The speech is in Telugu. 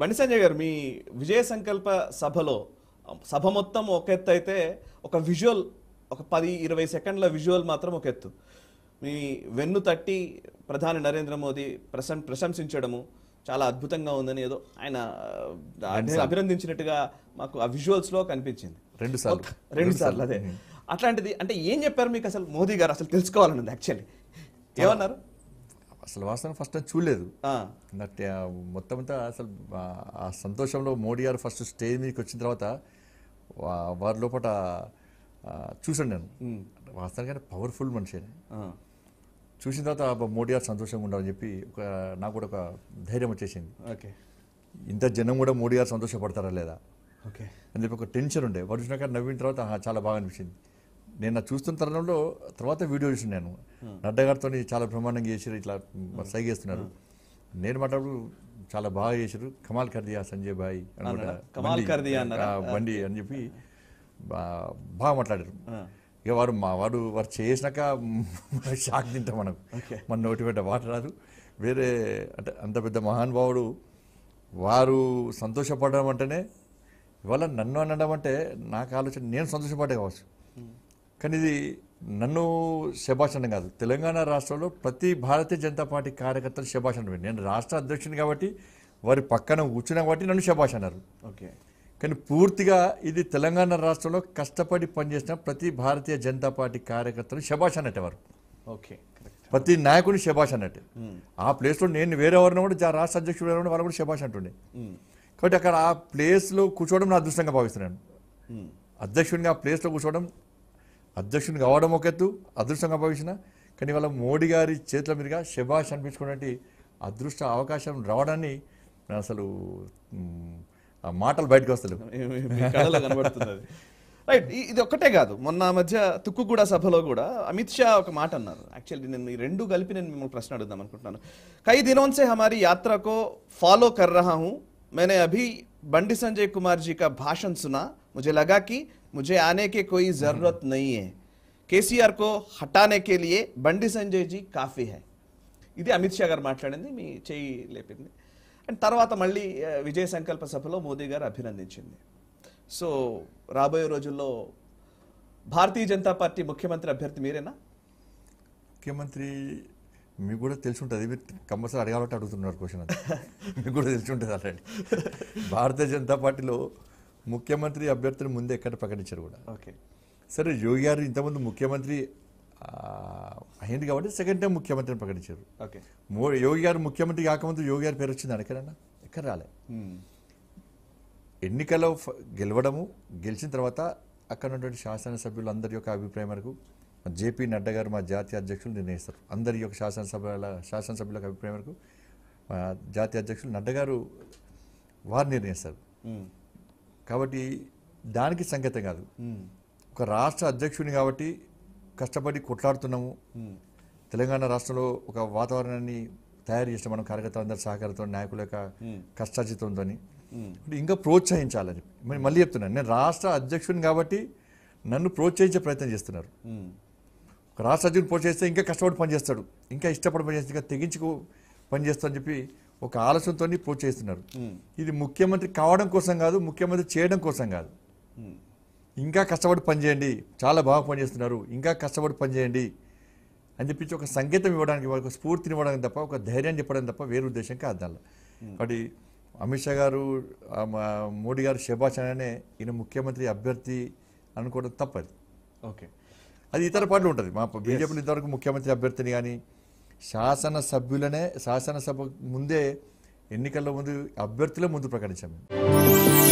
బండి సంజయ్ గారు మీ విజయ సంకల్ప సభలో సభ మొత్తం ఒక ఎత్తు అయితే ఒక విజువల్ ఒక పది ఇరవై సెకండ్ల విజువల్ మాత్రం ఒక ఎత్తు మీ వెన్ను తట్టి ప్రధాని నరేంద్ర మోదీ ప్రశం ప్రశంసించడము చాలా అద్భుతంగా ఉందని ఏదో ఆయన అభినందించినట్టుగా మాకు ఆ విజువల్స్లో కనిపించింది రెండు సార్లు రెండు సార్లు అదే అట్లాంటిది అంటే ఏం చెప్పారు మీకు అసలు మోదీ గారు అసలు తెలుసుకోవాలన్నది యాక్చువల్లీ ఏమన్నారు అసలు వాస్తవం ఫస్ట్ టైం చూడలేదు మొత్తం అంతా అసలు ఆ సంతోషంలో మోడీ గారు ఫస్ట్ స్టేజ్ మీదకి వచ్చిన తర్వాత వారి లోపల చూసాను నేను వాస్తవానికి పవర్ఫుల్ మనిషి చూసిన తర్వాత మోడీ గారు సంతోషంగా ఉండాలని చెప్పి ఒక నాకు కూడా ఒక ధైర్యం వచ్చేసింది ఓకే ఇంత జనం కూడా మోడీ గారు సంతోషపడతారా లేదా ఓకే అని చెప్పి ఒక టెన్షన్ ఉండే వాడు కానీ నవ్విన తర్వాత చాలా బాగా అనిపించింది నేను చూస్తున్న తరుణంలో తర్వాత వీడియో చూసి నేను hmm. నడ్డ గారితో చాలా బ్రహ్మాండంగా చేశారు ఇట్లా సైగేస్తున్నారు hmm. నేను మాట్లాడు చాలా బాగా చేశారు కమాల్ కర్దియా సంజయ్ బాయ్ కమాల్ బండి అని చెప్పి బాగా మాట్లాడారు hmm. ఇక వారు మా వాడు వారు చేసినాక షాక్ తింటాం మనకు మన నోటి పెట్ట వాటర్ రాదు వేరే అంటే అంత పెద్ద మహానుభావుడు వారు సంతోషపడడం అంటేనే ఇవాళ నన్ను అనడం అంటే నాకు ఆలోచన నేను సంతోషపడే కావచ్చు కానీ ఇది నన్ను శభాషణ కాదు తెలంగాణ రాష్ట్రంలో ప్రతి భారతీయ జనతా పార్టీ కార్యకర్తలు శభాషణ నేను రాష్ట్ర అధ్యక్షుని కాబట్టి వారి పక్కన కూర్చున్నా కాబట్టి నన్ను శభాష అన్నారు ఓకే కానీ పూర్తిగా ఇది తెలంగాణ రాష్ట్రంలో కష్టపడి పనిచేసిన ప్రతి భారతీయ జనతా పార్టీ కార్యకర్తలు శభాష్ అన్నట్టేవారు ఓకే ప్రతి నాయకుడిని శభాష్ అన్నట్టు ఆ ప్లేస్లో నేను వేరేవారిని కూడా రాష్ట్ర అధ్యక్షుడు వేరే వాళ్ళు కూడా శభాష్ అంటుండే కాబట్టి అక్కడ ఆ ప్లేస్లో కూర్చోవడం నా అదృష్టంగా భావిస్తున్నాను అధ్యక్షుడిని ఆ ప్లేస్లో కూర్చోవడం అధ్యక్షుని కావడం ఒక ఎత్తు అదృష్టంగా భావించిన కానీ వాళ్ళ మోడీ గారి చేతుల మీదుగా శభాష్ అనిపించుకున్నట్టు అదృష్ట అవకాశం రావడాన్ని అసలు మాటలు బయటకు వస్తాడు రైట్ ఇది ఒక్కటే కాదు మొన్న మధ్య తుక్కు కూడా సభలో కూడా అమిత్ షా ఒక మాట అన్నారు యాక్చువల్లీ నేను ఈ రెండు కలిపి నేను మిమ్మల్ని ప్రశ్న అడుగుదాం అనుకుంటున్నాను కై దినోన్సే హమారీ యాత్రకో ఫాలో కర్ రహా హూ మేనే అభి బండి సంజయ్ కుమార్ జీ కా భాషన్ సునా ముజే లగా కి मुझे आने की कोई ज़रूरत नहीं है కేసీఆర్ కో హటానే కేలియే బండి సంజయ్ జీ కాఫీ హై ఇది అమిత్ షా గారు మాట్లాడింది మీ చేయి లేపింది అండ్ తర్వాత మళ్ళీ విజయ సంకల్ప సభలో మోదీ గారు అభినందించింది సో రాబోయే రోజుల్లో భారతీయ జనతా పార్టీ ముఖ్యమంత్రి అభ్యర్థి మీరేనా ముఖ్యమంత్రి మీకు కూడా తెలిసి ఉంటుంది మీరు కంపల్సరీ అడగాలంటే అడుగుతున్నారు క్వశ్చన్ మీకు కూడా తెలిసి ఉంటుంది అలాంటి భారతీయ జనతా పార్టీలో ముఖ్యమంత్రి అభ్యర్థులు ముందే ఎక్కడ ప్రకటించారు కూడా ఓకే సరే యోగి గారు ఇంతకుముందు ముఖ్యమంత్రి అయింది కాబట్టి సెకండ్ టైం ముఖ్యమంత్రిని ప్రకటించారు ఓకే యోగి గారు ముఖ్యమంత్రి కాకముందు యోగి గారి పేరు వచ్చింది అడగరన్నా ఎక్కడ రాలే ఎన్నికలో గెలవడము గెలిచిన తర్వాత అక్కడ ఉన్నటువంటి శాసనసభ్యులు అందరి యొక్క అభిప్రాయం వరకు జేపీ నడ్డా గారు మా జాతీయ అధ్యక్షులు నిర్ణయిస్తారు అందరి యొక్క శాసనసభల శాసనసభ్యుల అభిప్రాయం వరకు జాతీయ అధ్యక్షులు నడ్డా గారు వారు నిర్ణయిస్తారు కాబట్టి దానికి సంకేతం కాదు ఒక రాష్ట్ర అధ్యక్షుని కాబట్టి కష్టపడి కొట్లాడుతున్నాము తెలంగాణ రాష్ట్రంలో ఒక వాతావరణాన్ని తయారు చేసిన మనం అందరి సహకారంతో నాయకుల యొక్క కష్టాచితంతో ఇంకా ప్రోత్సహించాలని నేను మళ్ళీ చెప్తున్నాను నేను రాష్ట్ర అధ్యక్షుని కాబట్టి నన్ను ప్రోత్సహించే ప్రయత్నం చేస్తున్నారు రాష్ట్ర అధ్యక్షుని ప్రోత్సహిస్తే ఇంకా కష్టపడి పనిచేస్తాడు ఇంకా ఇష్టపడి పనిచేస్తే ఇంకా తెగించుకు పనిచేస్తా అని చెప్పి ఒక ఆలస్యంతో పోటీ చేస్తున్నారు ఇది ముఖ్యమంత్రి కావడం కోసం కాదు ముఖ్యమంత్రి చేయడం కోసం కాదు ఇంకా కష్టపడి పనిచేయండి చాలా బాగా పనిచేస్తున్నారు ఇంకా కష్టపడి పనిచేయండి అని చెప్పి ఒక సంకేతం ఇవ్వడానికి ఒక స్ఫూర్తిని ఇవ్వడానికి తప్ప ఒక ధైర్యం చెప్పడం తప్ప వేరే ఉద్దేశం కాదు దానిలో కాబట్టి అమిత్ షా గారు మోడీ గారు శభాష్ అనే ఈయన ముఖ్యమంత్రి అభ్యర్థి అనుకోవడం తప్పది ఓకే అది ఇతర పార్టీలు ఉంటుంది మా బీజేపీలో ఇంతవరకు ముఖ్యమంత్రి అభ్యర్థిని కానీ శాసనసభ్యులనే శాసనసభ ముందే ఎన్నికల్లో ముందు అభ్యర్థుల ముందు ప్రకటించాము